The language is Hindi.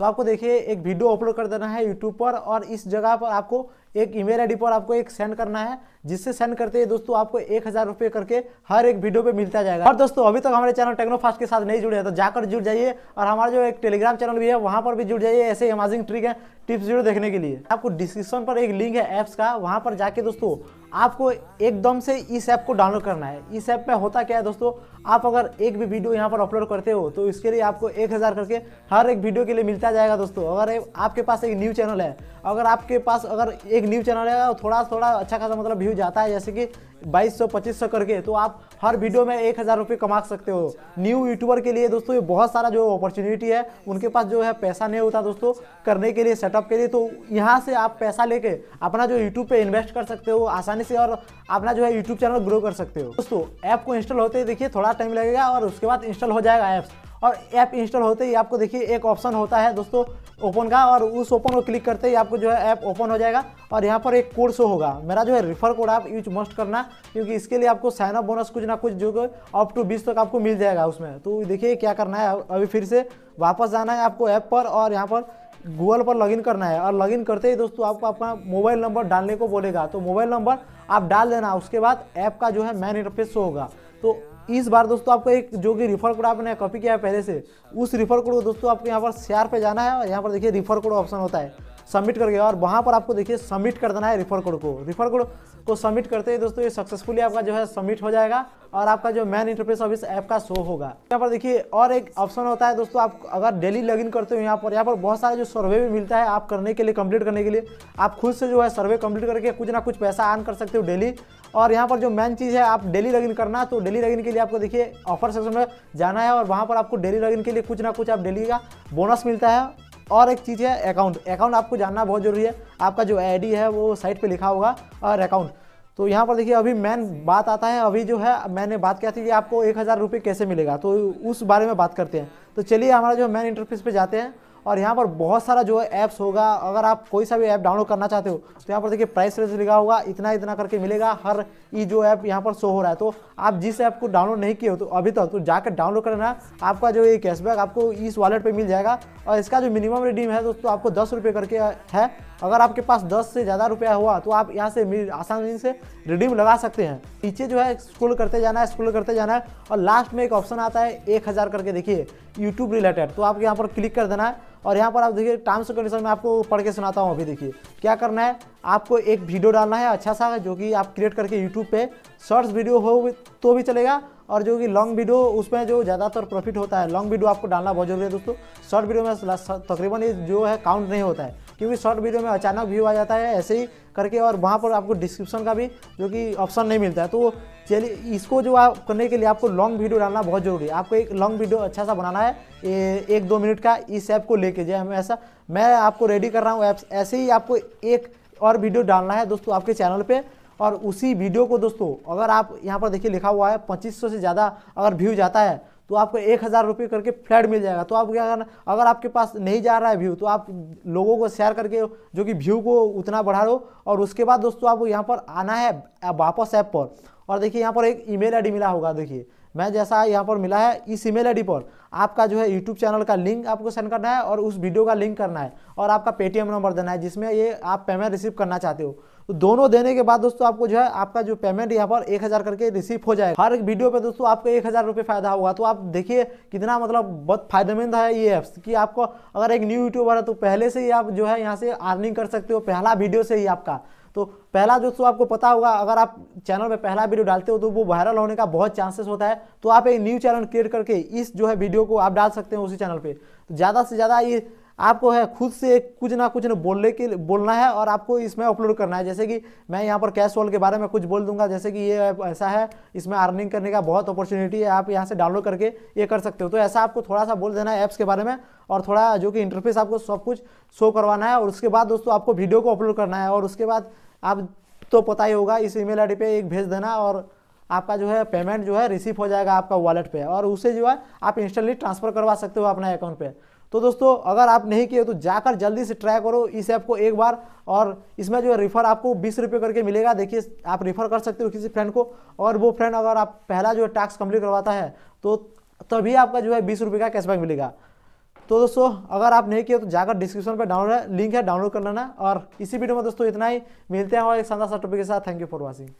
तो आपको देखिए एक वीडियो अपलोड कर देना है यूट्यूब पर और इस जगह पर आपको एक ईमेल आईडी पर आपको एक सेंड करना है जिससे सेंड करते हैं दोस्तों आपको एक हज़ार रुपये करके हर एक वीडियो पे मिलता जाएगा और दोस्तों अभी तक तो हमारे चैनल टेक्नोफास्ट के साथ नहीं जुड़े हैं तो जाकर जुड़ जाइए और हमारा जो एक टेलीग्राम चैनल भी है वहाँ पर भी जुड़ जाइए ऐसे अमेजिंग ट्रिक है टिप्स जरूर देखने के लिए आपको डिस्क्रिप्शन पर एक लिंक है ऐप्स का वहाँ पर जाके दोस्तों आपको एकदम से इस ऐप को डाउनलोड करना है इस ऐप में होता क्या है दोस्तों आप अगर एक भी वीडियो यहाँ पर अपलोड करते हो तो इसके लिए आपको एक हज़ार करके हर एक वीडियो के लिए मिलता जाएगा दोस्तों अगर आपके पास एक न्यू चैनल है अगर आपके पास अगर एक न्यू चैनल है थोड़ा थोड़ा अच्छा खासा मतलब व्यू जाता है जैसे कि बाईस सौ पच्चीस सौ करके तो आप हर वीडियो में एक हज़ार रुपये कमा सकते हो न्यू यूट्यूबर के लिए दोस्तों ये बहुत सारा जो अपॉर्चुनिटी है उनके पास जो है पैसा नहीं होता दोस्तों करने के लिए सेटअप के लिए तो यहाँ से आप पैसा लेके अपना जो यूट्यूब पे इन्वेस्ट कर सकते हो आसानी आसानी से और अपना जो है यूट्यूब चैनल ग्रो कर सकते हो दोस्तों ऐप को इंस्टॉल होते ही देखिए थोड़ा टाइम लगेगा और उसके बाद इंस्टॉल हो जाएगा ऐप्स और ऐप इंस्टॉल होते ही आपको देखिए एक ऑप्शन होता है दोस्तों ओपन का और उस ओपन को क्लिक करते ही आपको जो है ऐप ओपन हो जाएगा और यहाँ पर एक कोड शो होगा मेरा जो है रिफर कोड आप यूज मस्ट करना क्योंकि इसके लिए आपको साइन अप बोनस कुछ ना कुछ जो अप टू बीस तक आपको मिल जाएगा उसमें तो देखिए क्या करना है अभी फिर से वापस जाना है आपको ऐप पर और यहाँ पर गूगल पर लॉगिन करना है और लॉगिन करते ही दोस्तों आपको अपना मोबाइल नंबर डालने को बोलेगा तो मोबाइल नंबर आप डाल देना उसके बाद ऐप का जो है मैन इंटरफेस होगा तो इस बार दोस्तों आपको एक जो कि रिफर कोड आपने कॉपी किया है पहले से उस रिफर कोड को दोस्तों आपको यहाँ पर शेयर पे जाना है और यहाँ पर देखिए रिफर कोड ऑप्शन होता है सबमिट करके और वहाँ पर आपको देखिए सबमिट कर देना है रिफर कोड को रिफर कोड को सबमिट करते ही दोस्तों ये सक्सेसफुली आपका जो है सबमिट हो जाएगा और आपका जो मैन इंटरफेस ऑफिस ऐप का शो होगा यहाँ पर देखिए और एक ऑप्शन होता है दोस्तों आप अगर डेली इन करते हो यहाँ पर यहाँ पर बहुत सारे जो सर्वे भी मिलता है आप करने के लिए कम्प्लीट करने के लिए आप खुद से जो है सर्वे कम्प्लीट करके कुछ ना कुछ पैसा आन कर सकते हो डेली और यहाँ पर जो मेन चीज़ है आप डेली लॉगिन करना तो डेली लॉगिन के लिए आपको देखिए ऑफर सेक्शन में जाना है और वहाँ पर आपको डेली लॉगिन के लिए कुछ ना कुछ आप डेली का बोनस मिलता है और एक चीज़ है अकाउंट अकाउंट आपको जानना बहुत ज़रूरी है आपका जो आई है वो साइट पर लिखा होगा और अकाउंट तो यहाँ पर देखिए अभी मैन बात आता है अभी जो है मैंने बात किया थी कि आपको एक हज़ार रुपये कैसे मिलेगा तो उस बारे में बात करते हैं तो चलिए हमारा जो मैन इंटरफेस पे जाते हैं और यहाँ पर बहुत सारा जो है ऐप्स होगा अगर आप कोई सा भी ऐप डाउनलोड करना चाहते हो तो यहाँ पर देखिए प्राइस रेंज लिखा होगा इतना इतना करके मिलेगा हर ई जो ऐप यहाँ पर शो हो रहा है तो आप जिस ऐप को डाउनलोड नहीं किए हो तो अभी तक तो, तो जाकर डाउनलोड करना आपका जो ये कैशबैक आपको इस वॉलेट पर मिल जाएगा और इसका जो मिनिमम रिडीम है दोस्तों आपको दस रुपये करके है अगर आपके पास दस से ज़्यादा रुपया हुआ तो आप यहाँ से आसानी से रिडीम लगा सकते हैं नीचे जो है स्कूल करते जाना है स्कूल करते जाना है और लास्ट में एक ऑप्शन आता है एक हज़ार करके देखिए यूट्यूब रिलेटेड तो आप यहाँ पर क्लिक कर देना है और यहाँ पर आप देखिए टर्म्स एंड कंडीशन में आपको पढ़ के सुनाता हूँ अभी देखिए क्या करना है आपको एक वीडियो डालना है अच्छा सा जो कि आप क्रिएट करके यूट्यूब पे शॉर्ट्स वीडियो हो तो भी चलेगा और जो कि लॉन्ग वीडियो उसमें जो ज़्यादातर प्रॉफिट होता है लॉन्ग वीडियो आपको डालना बहुत जरूरी है दोस्तों शॉर्ट वीडियो में तकरीबन ये जो है काउंट नहीं होता है क्योंकि शॉर्ट वीडियो में अचानक व्यू आ जाता है ऐसे ही करके और वहाँ पर आपको डिस्क्रिप्शन का भी जो कि ऑप्शन नहीं मिलता है तो चलिए इसको जो आप करने के लिए आपको लॉन्ग वीडियो डालना बहुत जरूरी है आपको एक लॉन्ग वीडियो अच्छा सा बनाना है ए, एक दो मिनट का इस ऐप को लेके जाए हमें ऐसा मैं आपको रेडी कर रहा हूँ ऐप्स ऐसे ही आपको एक और वीडियो डालना है दोस्तों आपके चैनल पर और उसी वीडियो को दोस्तों अगर आप यहाँ पर देखिए लिखा हुआ है पच्चीस से ज़्यादा अगर व्यू जाता है तो आपको एक हज़ार रुपये करके फ्लैट मिल जाएगा तो आप क्या करना अगर आपके पास नहीं जा रहा है व्यू तो आप लोगों को शेयर करके जो कि व्यू को उतना बढ़ा लो और उसके बाद दोस्तों आपको यहाँ पर आना है वापस ऐप पर और देखिए यहाँ पर एक ई मेल मिला होगा देखिए मैं जैसा यहाँ पर मिला है इस ईमेल आईडी पर आपका जो है यूट्यूब चैनल का लिंक आपको सेंड करना है और उस वीडियो का लिंक करना है और आपका पेटीएम नंबर देना है जिसमें ये आप पेमेंट रिसीव करना चाहते हो तो दोनों देने के बाद दोस्तों आपको जो है आपका जो पेमेंट यहाँ पर एक हज़ार करके रिसीव हो जाएगा हर एक वीडियो पे दोस्तों आपको एक हज़ार रुपये फायदा होगा तो आप देखिए कितना मतलब बहुत फायदेमंद है ये ऐप्स कि आपको अगर एक न्यू यूट्यूबर है तो पहले से ही आप जो है यहाँ से अर्निंग कर सकते हो पहला वीडियो से ही आपका तो पहला दोस्तों आपको पता होगा अगर आप चैनल पे पहला वीडियो डालते हो तो वो वायरल होने का बहुत चांसेस होता है तो आप एक न्यू चैनल क्रिएट करके इस जो है वीडियो को आप डाल सकते हो उसी चैनल पे तो ज़्यादा से ज़्यादा ये आपको है खुद से कुछ ना कुछ ना बोलने के बोलना है और आपको इसमें अपलोड करना है जैसे कि मैं यहाँ पर कैश वॉल के बारे में कुछ बोल दूंगा जैसे कि ये ऐसा है इसमें अर्निंग करने का बहुत अपॉर्चुनिटी है आप यहाँ से डाउनलोड करके ये कर सकते हो तो ऐसा आपको थोड़ा सा बोल देना है ऐप्स के बारे में और थोड़ा जो कि इंटरफेस आपको सब कुछ शो करवाना है और उसके बाद दोस्तों आपको वीडियो को अपलोड करना है और उसके बाद आप तो पता ही होगा इस ई मेल आई एक भेज देना और आपका जो है पेमेंट जो है रिसीव हो जाएगा आपका वॉलेट पर और उसे जो है आप इंस्टेंटली ट्रांसफ़र करवा सकते हो अपने अकाउंट पर तो दोस्तों अगर आप नहीं किए तो जाकर जल्दी से ट्राई करो इस ऐप को एक बार और इसमें जो है रिफर आपको बीस रुपये करके मिलेगा देखिए आप रिफ़र कर सकते हो किसी फ्रेंड को और वो फ्रेंड अगर आप पहला जो है टास्क कम्प्लीट करवाता है तो तभी आपका जो है बीस रुपये का कैशबैक मिलेगा तो दोस्तों अगर आप नहीं किए तो जाकर डिस्क्रिप्शन पर डाउनलोड है लिंक है डाउनलोड कर लेना और इसी वीडियो में दोस्तों इतना ही मिलते हैं और एक शानदार सा टॉपिक के साथ थैंक यू फॉर वॉचिंग